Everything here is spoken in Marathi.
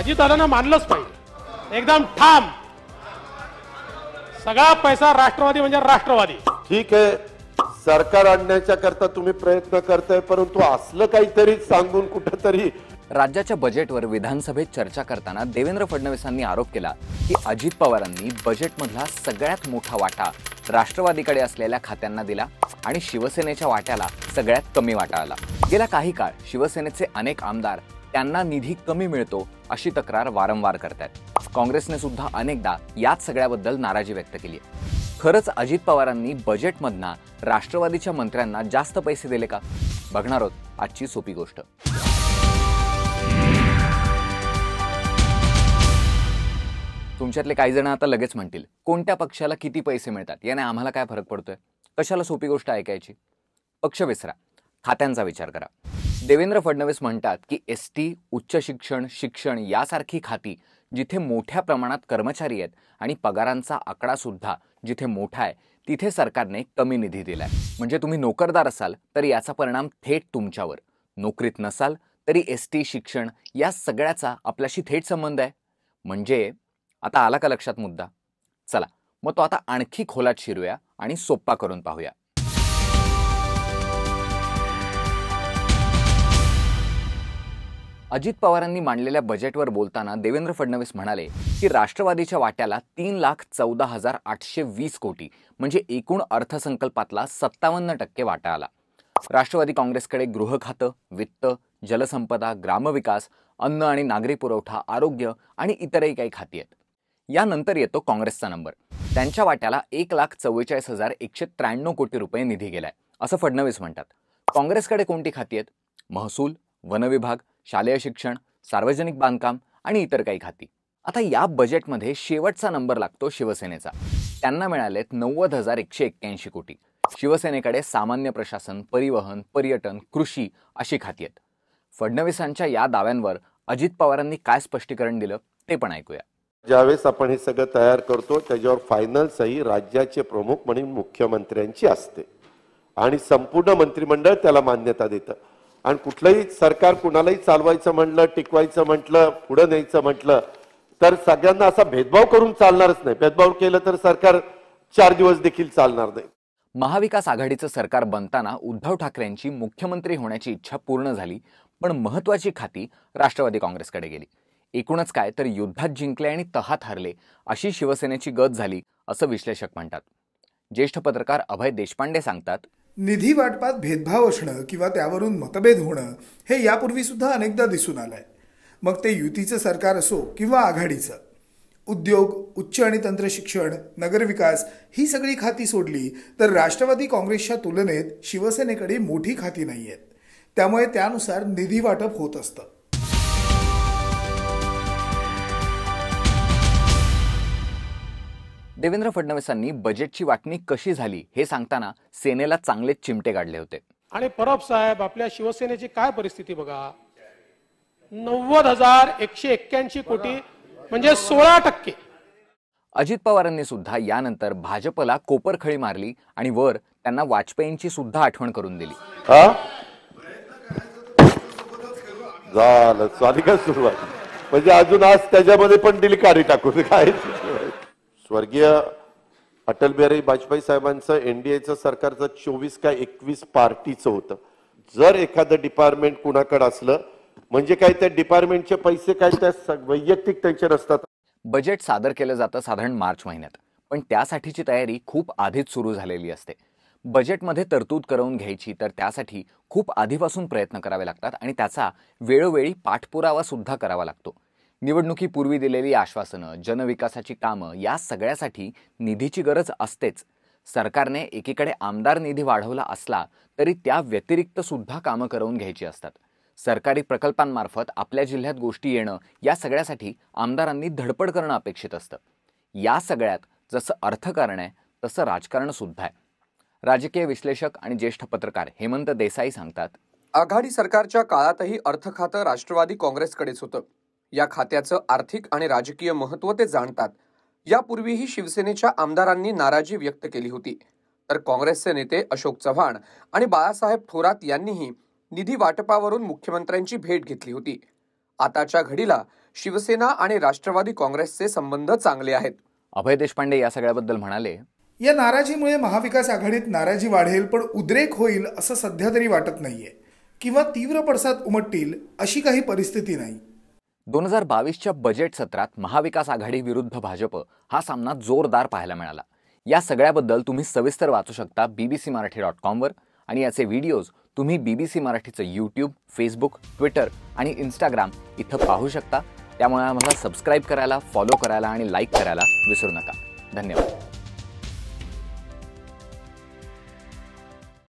अजितदादांना मानलंच पाहिजे एकदम ठाम सगळा पैसा राष्ट्रवादी म्हणजे राष्ट्रवादी ठीक आहे सरकार आणण्याच्या करता तुम्ही प्रयत्न करताय परंतु असलं काहीतरी सांगून कुठेतरी राज्याच्या बजेटवर विधानसभेत चर्चा करताना देवेंद्र फडणवीसांनी आरोप केला की अजित पवारांनी बजेटमधला सगळ्यात मोठा वाटा राष्ट्रवादीकडे असलेल्या खात्यांना दिला आणि शिवसेनेच्या वाट्याला सगळ्यात कमी वाटा आला गेला काही काळ शिवसेनेचे अनेक आमदार त्यांना निधी कमी मिळतो अशी तक्रार वारंवार करतात काँग्रेसने सुद्धा अनेकदा याच सगळ्याबद्दल नाराजी व्यक्त केली आहे खरंच अजित पवारांनी बजेटमधना राष्ट्रवादीच्या मंत्र्यांना जास्त पैसे दिले का बघणार आहोत आजची सोपी गोष्ट तुमच्यातले काही जण आता लगेच म्हणतील कोणत्या पक्षाला किती पैसे मिळतात याने आम्हाला काय फरक पडतोय कशाला सोपी गोष्ट ऐकायची पक्ष विसरा खात्यांचा विचार करा देवेंद्र फडणवीस म्हणतात की एस टी उच्च शिक्षण शिक्षण यासारखी खाती जिथे मोठ्या प्रमाणात कर्मचारी आहेत आणि पगारांचा आकडा सुद्धा जिथे मोठा आहे तिथे सरकारने कमी निधी दिला आहे म्हणजे तुम्ही नोकरदार असाल तर याचा परिणाम थेट तुमच्यावर नोकरीत नसाल तरी एस टी शिक्षण या सगळ्याचा आपल्याशी थेट संबंध आहे म्हणजे आता आला का लक्षात मुद्दा चला मग तो आता आणखी खोलात शिरूया आणि सोप्पा करून पाहूया अजित पवारांनी मांडलेल्या बजेटवर बोलताना देवेंद्र फडणवीस म्हणाले की राष्ट्रवादीच्या वाट्याला तीन लाख चौदा हजार आठशे वीस कोटी म्हणजे एकूण अर्थसंकल्पातला सत्तावन्न टक्के वाटा आला राष्ट्रवादी काँग्रेसकडे गृह खातं वित्त जलसंपदा ग्रामविकास अन्न आणि नागरी पुरवठा आरोग्य आणि इतरही काही खाती आहेत यानंतर येतो काँग्रेसचा नंबर त्यांच्या वाट्याला एक लाख चव्वेचाळीस हजार एकशे त्र्याण्णव कोटी रुपये निधी गेलाय असं फडणवीस म्हणतात काँग्रेसकडे कोणती खाती आहेत महसूल वनविभाग शालेय शिक्षण सार्वजनिक बांधकाम आणि इतर काही खाती आता या बजेटमध्ये शेवटचा नंबर लागतो शिवसेनेचा त्यांना मिळालेत नव्वद हजार एकशे एक्क्याऐंशी कोटी शिवसेनेकडे सामान्य प्रशासन परिवहन पर्यटन कृषी अशी खाती आहेत फडणवीसांच्या या दाव्यांवर अजित पवारांनी काय स्पष्टीकरण दिलं ते पण ऐकूया ज्यावेळेस आपण हे सगळं तयार करतो त्याच्यावर फायनल सही राज्याचे प्रमुख म्हणून मुख्यमंत्र्यांची असते आणि संपूर्ण मंत्रिमंडळ त्याला मान्यता देतं आणि कुठलंही सरकार कुणालाही चालवायचं म्हटलं टिकवायचं म्हटलं पुढं न्यायचं म्हटलं तर सगळ्यांना असा भेदभाव करून चालणारच नाही भेदभाव केलं तर सरकार चार दिवस देखील चालणार नाही महाविकास आघाडीचं सरकार बनताना उद्धव ठाकरेंची मुख्यमंत्री होण्याची इच्छा पूर्ण झाली पण महत्वाची खाती राष्ट्रवादी काँग्रेसकडे गेली एकूणच काय तर युद्धात जिंकले आणि तहात हरले अशी शिवसेनेची गत झाली असं विश्लेषक म्हणतात ज्येष्ठ पत्रकार अभय देशपांडे सांगतात निधी वाटपात भेदभाव असणं किंवा त्यावरून मतभेद होणं हे यापूर्वीसुद्धा अनेकदा दिसून आलं आहे मग ते युतीचं सरकार असो किंवा आघाडीचं उद्योग उच्च आणि तंत्र शिक्षण नगरविकास ही सगळी खाती सोडली तर राष्ट्रवादी काँग्रेसच्या तुलनेत शिवसेनेकडे मोठी खाती नाही आहेत त्यामुळे त्यानुसार निधी वाटप होत असतं देवेंद्र फडणवीसांनी बजेटची वाटणी कशी झाली हे सांगताना सेनेला चांगले चिमटे काढले होते आणि परब साहेब आपल्या शिवसेनेची काय परिस्थिती बघा नव्वद हजार एकशे एक्क्याऐंशी कोटी म्हणजे सोळा टक्के अजित पवारांनी सुद्धा यानंतर भाजपला कोपरखळी मारली आणि वर त्यांना वाजपेयींची सुद्धा आठवण करून दिली झालं सुरुवात म्हणजे अजून आज त्याच्यामध्ये पण दिली काढी टाकून काय स्वर्गीय अटल बिहारी वाजपेयी साहेबांचं एनडीएचं सरकारचं चोवीस का एकवीस पार्टीचं होतं जर एखादं डिपार्टमेंट कुणाकडे असलं म्हणजे काय त्या डिपार्टमेंटचे पैसे काय त्या वैयक्तिक त्यांचे नसतात बजेट सादर केलं जातं साधारण मार्च महिन्यात पण त्यासाठीची तयारी खूप आधीच सुरू झालेली असते बजेटमध्ये तरतूद करून घ्यायची तर त्यासाठी खूप आधीपासून प्रयत्न करावे लागतात आणि त्याचा वेळोवेळी पाठपुरावा सुद्धा करावा लागतो निवडणुकीपूर्वी दिलेली आश्वासनं जनविकासाची कामं या सगळ्यासाठी निधीची गरज असतेच सरकारने एकीकडे आमदार निधी वाढवला असला तरी त्या व्यतिरिक्त सुद्धा कामं करवून घ्यायची असतात सरकारी प्रकल्पांमार्फत आपल्या जिल्ह्यात गोष्टी येणं या सगळ्यासाठी आमदारांनी धडपड करणं अपेक्षित असतं या सगळ्यात जसं अर्थकारण आहे तसं राजकारण सुद्धा आहे राजकीय विश्लेषक आणि ज्येष्ठ पत्रकार हेमंत देसाई सांगतात आघाडी सरकारच्या काळातही अर्थ खातं राष्ट्रवादी काँग्रेसकडेच होतं या खात्याचं आर्थिक आणि राजकीय महत्त्व ते जाणतात यापूर्वीही शिवसेनेच्या आमदारांनी नाराजी व्यक्त केली होती तर काँग्रेसचे नेते अशोक चव्हाण आणि बाळासाहेब थोरात यांनीही निधी वाटपावरून मुख्यमंत्र्यांची भेट घेतली होती आताच्या घडीला शिवसेना आणि राष्ट्रवादी काँग्रेसचे संबंध चांगले आहेत अभय देशपांडे या सगळ्याबद्दल म्हणाले या नाराजीमुळे महाविकास आघाडीत नाराजी वाढेल पण उद्रेक होईल असं सध्या तरी वाटत नाहीये किंवा तीव्र पडसाद उमटतील अशी काही परिस्थिती नाही दोन हजार बावीसच्या बजेट सत्रात महाविकास आघाडी विरुद्ध भाजप हा सामना जोरदार पाहायला मिळाला या सगळ्याबद्दल तुम्ही सविस्तर वाचू शकता B B C Marathi dot कॉमवर आणि याचे व्हिडिओज तुम्ही बी बी सी मराठीचं यूट्यूब फेसबुक ट्विटर आणि इन्स्टाग्राम इथं पाहू शकता त्यामुळे आम्हाला सबस्क्राईब करायला फॉलो करायला आणि लाईक करायला विसरू नका धन्यवाद